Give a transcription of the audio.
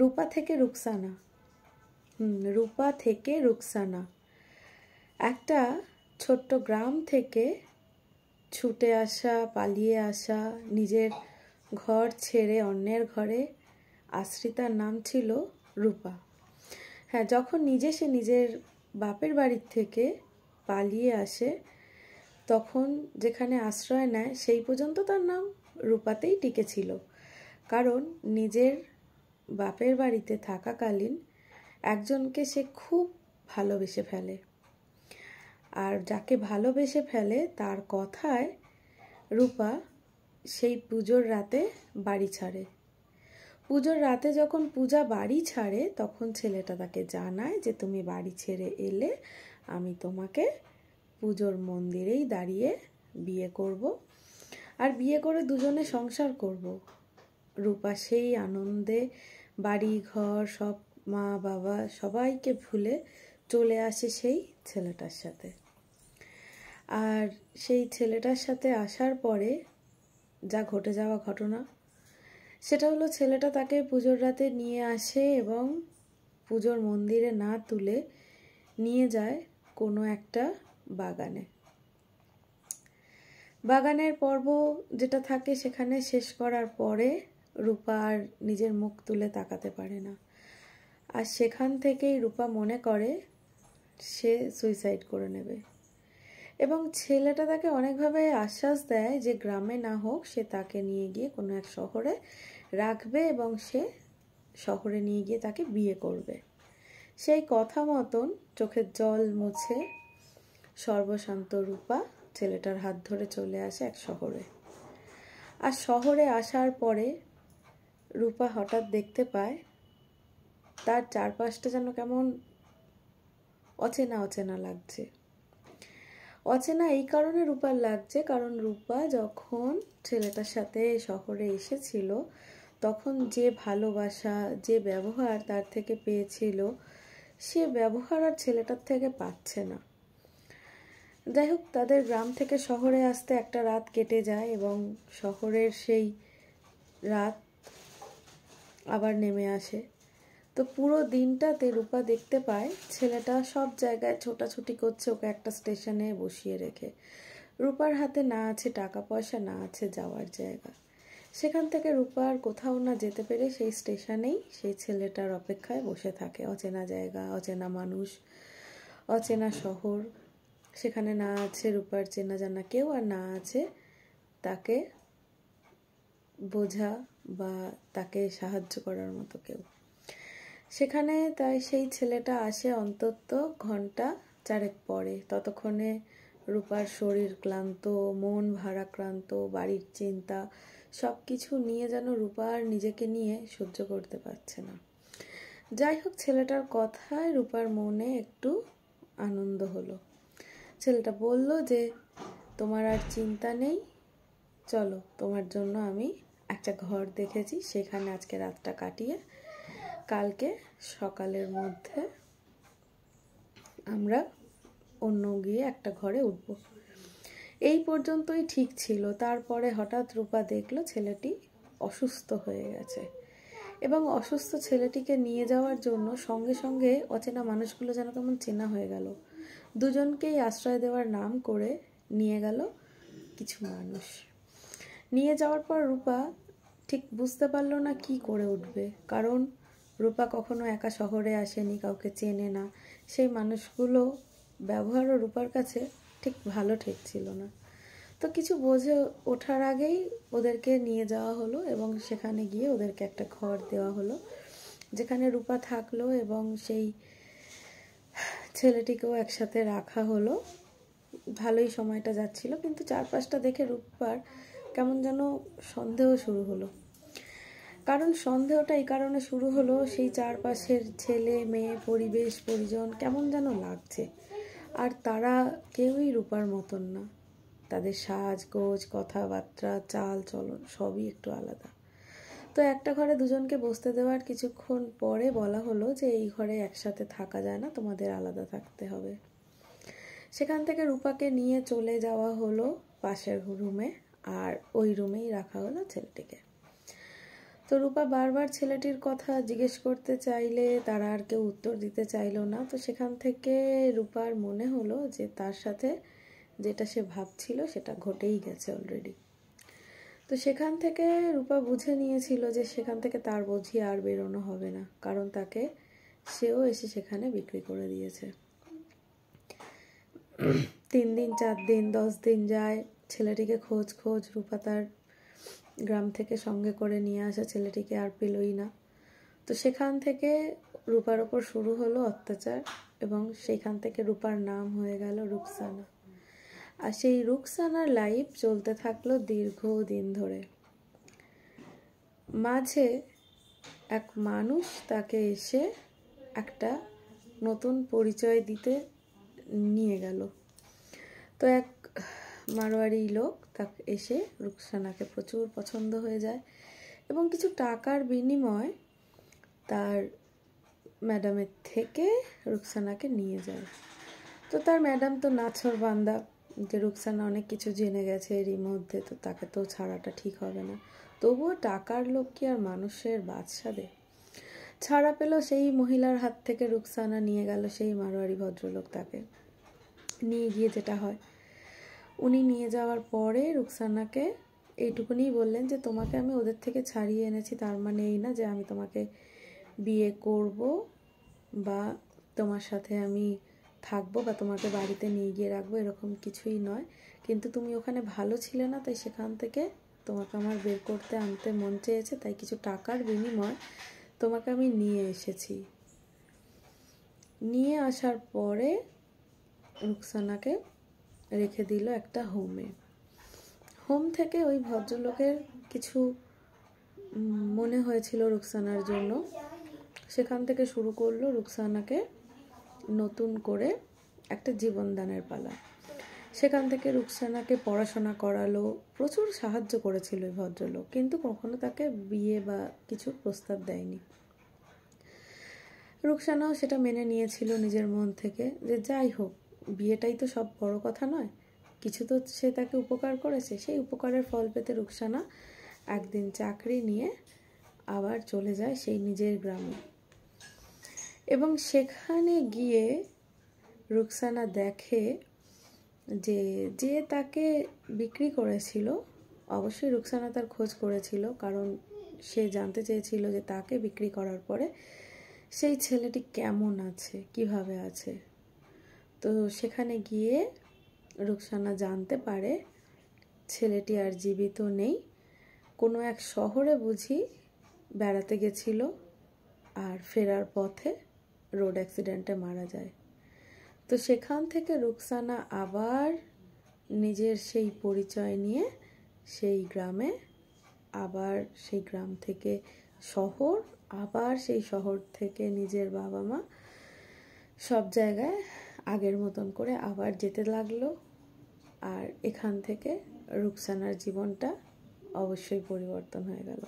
রূপা থেকে রুকসানা হুম রূপা থেকে রুকসানা একটা ছোট্ট গ্রাম থেকে ছুটে আসা পালিয়ে আসা নিজের ঘর ছেড়ে অন্যের ঘরে আশ্রিতার নাম ছিল রূপা হ্যাঁ যখন নিজে সে নিজের বাপের বাড়ির থেকে পালিয়ে আসে তখন যেখানে আশ্রয় নেয় সেই পর্যন্ত তার নাম রূপাতেই টিকেছিল কারণ নিজের বাপের বাড়িতে থাকাকালীন একজনকে সে খুব ভালোবেসে ফেলে আর যাকে ভালোবেসে ফেলে তার কথায় রূপা সেই পুজোর রাতে বাড়ি ছাড়ে পুজোর রাতে যখন পূজা বাড়ি ছাড়ে তখন ছেলেটা তাকে জানায় যে তুমি বাড়ি ছেড়ে এলে আমি তোমাকে পুজোর মন্দিরেই দাঁড়িয়ে বিয়ে করব আর বিয়ে করে দুজনে সংসার করব রূপা সেই আনন্দে বাড়ি ঘর সব মা বাবা সবাইকে ভুলে চলে আসে সেই ছেলেটার সাথে আর সেই ছেলেটার সাথে আসার পরে যা ঘটে যাওয়া ঘটনা সেটা হলো ছেলেটা তাকে পুজোর রাতে নিয়ে আসে এবং পুজোর মন্দিরে না তুলে নিয়ে যায় কোনো একটা বাগানে বাগানের পর্ব যেটা থাকে সেখানে শেষ করার পরে রূপা আর নিজের মুখ তুলে তাকাতে পারে না আর সেখান থেকেই রূপা মনে করে সে সুইসাইড করে নেবে এবং ছেলেটা তাকে অনেকভাবে আশ্বাস দেয় যে গ্রামে না হোক সে তাকে নিয়ে গিয়ে কোনো এক শহরে রাখবে এবং সে শহরে নিয়ে গিয়ে তাকে বিয়ে করবে সেই কথা মতন চোখের জল মুছে সর্বশান্ত রূপা ছেলেটার হাত ধরে চলে আসে এক শহরে আর শহরে আসার পরে রূপা হঠাৎ দেখতে পায় তার চারপাশটা যেন কেমন অচেনা অচেনা লাগছে অচেনা এই কারণে রূপার লাগছে কারণ রূপা যখন ছেলেটার সাথে শহরে এসেছিল তখন যে ভালোবাসা যে ব্যবহার তার থেকে পেয়েছিল সে ব্যবহার আর ছেলেটার থেকে পাচ্ছে না যাই হোক তাদের গ্রাম থেকে শহরে আসতে একটা রাত কেটে যায় এবং শহরের সেই রাত আবার নেমে আসে তো পুরো দিনটাতে রূপা দেখতে পায় ছেলেটা সব জায়গায় ছোটাছুটি করছে ওকে একটা স্টেশনে বসিয়ে রেখে রূপার হাতে না আছে টাকা পয়সা না আছে যাওয়ার জায়গা সেখান থেকে রূপার কোথাও না যেতে পেরে সেই স্টেশনেই সেই ছেলেটার অপেক্ষায় বসে থাকে অচেনা জায়গা অচেনা মানুষ অচেনা শহর সেখানে না আছে রূপার চেনা জানা কেউ আর না আছে তাকে বোঝা বা তাকে সাহায্য করার মতো কেউ সেখানে তাই সেই ছেলেটা আসে অন্তত ঘন্টা চারেক পরে ততক্ষণে রূপার শরীর ক্লান্ত মন ভারাক্রান্ত বাড়ির চিন্তা সব কিছু নিয়ে যেন রূপা আর নিজেকে নিয়ে সহ্য করতে পারছে না যাই হোক ছেলেটার কথায় রূপার মনে একটু আনন্দ হলো ছেলেটা বলল যে তোমার আর চিন্তা নেই চলো তোমার জন্য আমি একটা ঘর দেখেছি সেখানে আজকে রাতটা কাটিয়ে কালকে সকালের মধ্যে আমরা অন্য গিয়ে একটা ঘরে উঠব এই পর্যন্তই ঠিক ছিল তারপরে হঠাৎ রূপা দেখলো ছেলেটি অসুস্থ হয়ে গেছে এবং অসুস্থ ছেলেটিকে নিয়ে যাওয়ার জন্য সঙ্গে সঙ্গে অচেনা মানুষগুলো যেন কেমন চেনা হয়ে গেল দুজনকেই আশ্রয় দেওয়ার নাম করে নিয়ে গেল কিছু মানুষ নিয়ে যাওয়ার পর রূপা ঠিক বুঝতে পারলো না কি করে উঠবে কারণ রূপা কখনো একা শহরে আসেনি কাউকে চেনে না সেই মানুষগুলো ব্যবহারও রূপার কাছে ঠিক ভালো ঠেকছিল না তো কিছু বোঝে ওঠার আগেই ওদেরকে নিয়ে যাওয়া হলো এবং সেখানে গিয়ে ওদেরকে একটা ঘর দেওয়া হলো যেখানে রূপা থাকলো এবং সেই ছেলেটিকেও একসাথে রাখা হলো ভালোই সময়টা যাচ্ছিল কিন্তু চারপাশটা দেখে রূপার কেমন যেন সন্দেহ শুরু হলো কারণ সন্দেহটা এই কারণে শুরু হলো সেই চারপাশের ছেলে মেয়ে পরিবেশ পরিজন কেমন যেন লাগছে আর তারা কেউই রূপার মতন না তাদের সাজগোজ কথাবার্তা চাল চলন সবই একটু আলাদা তো একটা ঘরে দুজনকে বসতে দেওয়ার কিছুক্ষণ পরে বলা হলো যে এই ঘরে একসাথে থাকা যায় না তোমাদের আলাদা থাকতে হবে সেখান থেকে রূপাকে নিয়ে চলে যাওয়া হলো পাশের রুমে আর ওই রুমেই রাখা হলো ছেলেটিকে তো রূপা বারবার ছেলেটির কথা জিজ্ঞেস করতে চাইলে তারা আর কেউ উত্তর দিতে চাইল না তো সেখান থেকে রূপার মনে হলো যে তার সাথে যেটা সে ভাবছিল সেটা ঘটেই গেছে অলরেডি তো সেখান থেকে রূপা বুঝে নিয়েছিল যে সেখান থেকে তার বোঝি আর বেরোনো হবে না কারণ তাকে সেও এসে সেখানে বিক্রি করে দিয়েছে তিন দিন চার দিন দশ দিন যায় ছেলেটিকে খোঁজ খোঁজ রূপা তার গ্রাম থেকে সঙ্গে করে নিয়ে আসা ছেলেটিকে আর পেলই না তো সেখান থেকে রূপার ওপর শুরু হলো অত্যাচার এবং সেখান থেকে রূপার নাম হয়ে গেল রুকসানা আর সেই রুকসানার লাইফ চলতে থাকলো দীর্ঘ দিন ধরে মাঝে এক মানুষ তাকে এসে একটা নতুন পরিচয় দিতে নিয়ে গেল তো এক মারোয়ারি লোক তাকে এসে রুকসানাকে প্রচুর পছন্দ হয়ে যায় এবং কিছু টাকার বিনিময় তার ম্যাডামের থেকে রুকসানাকে নিয়ে যায় তো তার ম্যাডাম তো নাছর বান্দা যে রুকসানা অনেক কিছু জেনে গেছে এরই মধ্যে তো তাকে তো ছাড়াটা ঠিক হবে না তবুও টাকার লোক কি আর মানুষের বাদশাদে ছাড়া পেল সেই মহিলার হাত থেকে রুকসানা নিয়ে গেল সেই মারোয়ারি ভদ্রলোক তাকে নিয়ে গিয়ে যেটা হয় উনি নিয়ে যাওয়ার পরে রুকসানাকে এইটুকুনি বললেন যে তোমাকে আমি ওদের থেকে ছাড়িয়ে এনেছি তার মানে এই না যে আমি তোমাকে বিয়ে করব বা তোমার সাথে আমি থাকবো বা তোমাকে বাড়িতে নিয়ে গিয়ে রাখবো এরকম কিছুই নয় কিন্তু তুমি ওখানে ভালো ছিলে না তাই সেখান থেকে তোমাকে আমার বের করতে আনতে মন চেয়েছে তাই কিছু টাকার বিনিময় তোমাকে আমি নিয়ে এসেছি নিয়ে আসার পরে রুকসানাকে রেখে দিল একটা হোমে হোম থেকে ওই ভদ্রলোকের কিছু মনে হয়েছিল রুকসানার জন্য সেখান থেকে শুরু করলো রুকসানাকে নতুন করে একটা জীবনদানের পালা সেখান থেকে রুকসানাকে পড়াশোনা করালো প্রচুর সাহায্য করেছিল ওই ভদ্রলোক কিন্তু কখনো তাকে বিয়ে বা কিছু প্রস্তাব দেয়নি রুকসানাও সেটা মেনে নিয়েছিল নিজের মন থেকে যে যাই হোক বিয়েটাই তো সব বড় কথা নয় কিছু তো সে তাকে উপকার করেছে সেই উপকারের ফল পেতে রুকসানা একদিন চাকরি নিয়ে আবার চলে যায় সেই নিজের গ্রামে এবং সেখানে গিয়ে রুকসানা দেখে যে যে তাকে বিক্রি করেছিল অবশ্যই রুকসানা তার খোঁজ করেছিল কারণ সে জানতে চেয়েছিল যে তাকে বিক্রি করার পরে সেই ছেলেটি কেমন আছে কিভাবে আছে তো সেখানে গিয়ে রুকসানা জানতে পারে ছেলেটি আর জীবিত নেই কোনো এক শহরে বুঝি বেড়াতে গেছিল আর ফেরার পথে রোড অ্যাক্সিডেন্টে মারা যায় তো সেখান থেকে রুকসানা আবার নিজের সেই পরিচয় নিয়ে সেই গ্রামে আবার সেই গ্রাম থেকে শহর আবার সেই শহর থেকে নিজের বাবা মা সব জায়গায় আগের মতন করে আবার যেতে লাগলো আর এখান থেকে রুকসানার জীবনটা অবশ্যই পরিবর্তন হয়ে গেল